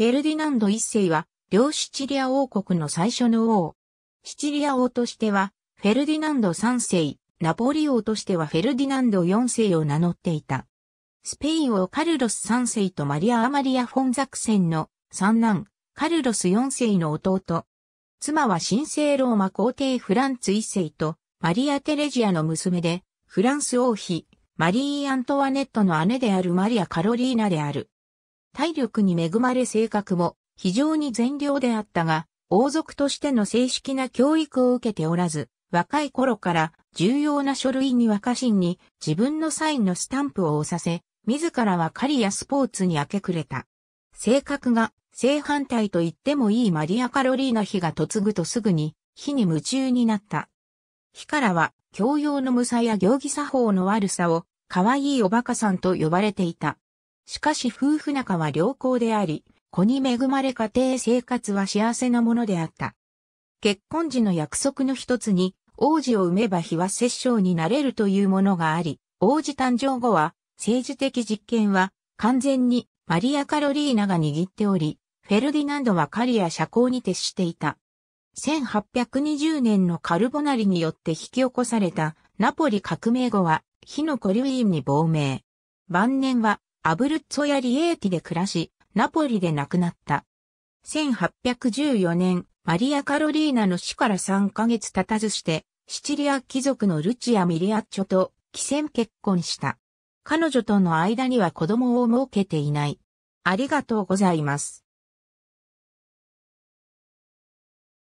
フェルディナンド一世は、両シチリア王国の最初の王。シチリア王としては、フェルディナンド三世、ナポリ王としてはフェルディナンド四世を名乗っていた。スペイン王カルロス三世とマリア・アマリア・フォンザクセンの三男、カルロス四世の弟。妻は神聖ローマ皇帝フランツ一世とマリア・テレジアの娘で、フランス王妃、マリー・アントワネットの姉であるマリア・カロリーナである。体力に恵まれ性格も非常に善良であったが、王族としての正式な教育を受けておらず、若い頃から重要な書類に和歌心に自分のサインのスタンプを押させ、自らは狩りやスポーツに明け暮れた。性格が正反対と言ってもいいマリア・カロリーナ妃が嫁ぐとすぐに火に夢中になった。火からは教養の無さや行儀作法の悪さを可愛いおバカさんと呼ばれていた。しかし夫婦仲は良好であり、子に恵まれ家庭生活は幸せなものであった。結婚時の約束の一つに、王子を産めば日は摂政になれるというものがあり、王子誕生後は、政治的実権は、完全にマリア・カロリーナが握っており、フェルディナンドは狩りや社交に徹していた。1820年のカルボナリによって引き起こされたナポリ革命後は火のコリウィーンに亡命。晩年はアブルッツォやリエーティで暮らし、ナポリで亡くなった。1814年、マリア・カロリーナの死から3ヶ月経たずして、シチリア貴族のルチア・ミリアッチョと、寄戦結婚した。彼女との間には子供を設けていない。ありがとうございます。